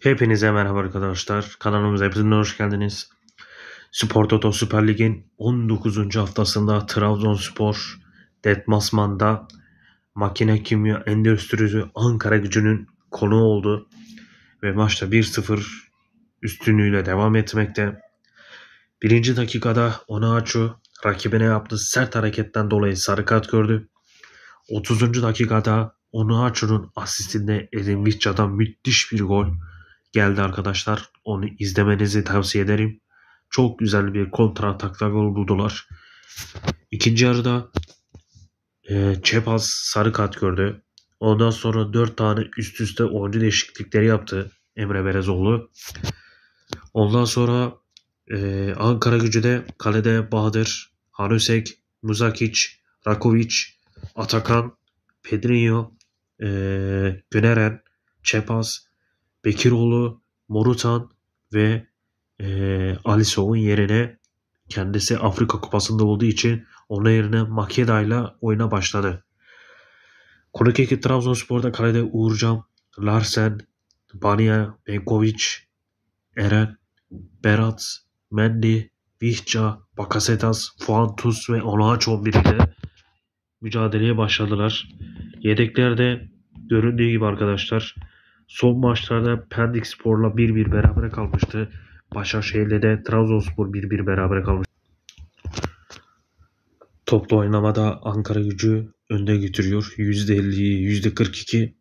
Hepinize merhaba arkadaşlar. Kanalımıza hepiniz hoş geldiniz. Spor Toto Süper Lig'in 19. haftasında Trabzonspor deplasmanda makine kimya endüstrisi Ankara gücünün konu oldu. Ve maçta 1-0 üstünlüğüyle devam etmekte. Birinci dakikada Onaçu rakibine yaptığı sert hareketten dolayı sarı kart gördü. 30. dakikada Onaçu'nun asistinde Edin Vicha'dan müthiş bir gol geldi arkadaşlar. Onu izlemenizi tavsiye ederim. Çok güzel bir kontra atakta gol buldular. İkinci yarıda e, Çepaz sarı kart gördü. Ondan sonra 4 tane üst üste oyuncu değişiklikleri yaptı Emre Berezoğlu. Ondan sonra e, Ankara gücüde kalede Bahadır, Hanusek, Muzakic, Rakoviç, Atakan, Pedrinho, e, Güneren, Çepaz, Bekiroğlu, Morutan ve e, Alisov'un yerine kendisi Afrika Kupası'nda olduğu için onun yerine Makeda ile oyuna başladı. Konuk Konukeki Trabzonspor'da kalede Uğurcan, Larsen, Bania, Benkovic, Eren, Berat, Mendy, Vihca, Bakasetas, Fuantus ve Onaç birlikte mücadeleye başladılar. Yedeklerde göründüğü gibi arkadaşlar Son maçlarda Pendik Spor'la 1-1 berabere kalmıştı. Başakşehir'le de Trabzonspor 1-1 berabere kalmıştı. Toplu oynamada Ankara gücü önde götürüyor. %50'yi %42.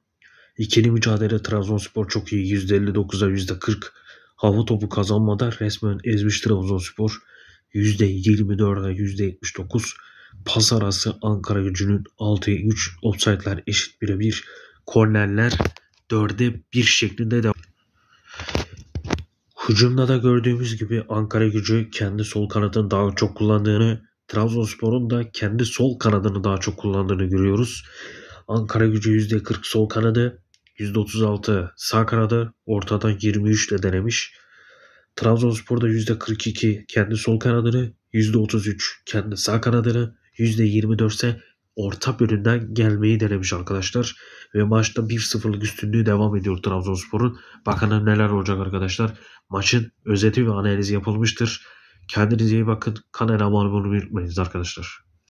İkili mücadele Trabzonspor çok iyi. %59'a %40. Hava topu kazanmada resmen ezmiş Trabzonspor. %24'e %79. Pas arası Ankara gücünün 6'ya 3. Offside'ler eşit 1'e 1. Kornerler dörde bir şeklinde devam. Hücumda da gördüğümüz gibi Ankara gücü kendi sol kanadını daha çok kullandığını, Trabzonspor'un da kendi sol kanadını daha çok kullandığını görüyoruz. Ankara gücü %40 sol kanadı, %36 sağ kanadı, ortadan 23 ile denemiş. Trabzonspor'da %42 kendi sol kanadını, %33 kendi sağ kanadını, %24 ise orta bölümden gelmeyi denemiş arkadaşlar. Ve maçta 1-0'lık üstünlüğü devam ediyor Trabzonspor'un. Bakalım neler olacak arkadaşlar. Maçın özeti ve analizi yapılmıştır. Kendinize iyi bakın. Kanala abone olmayı unutmayınız arkadaşlar.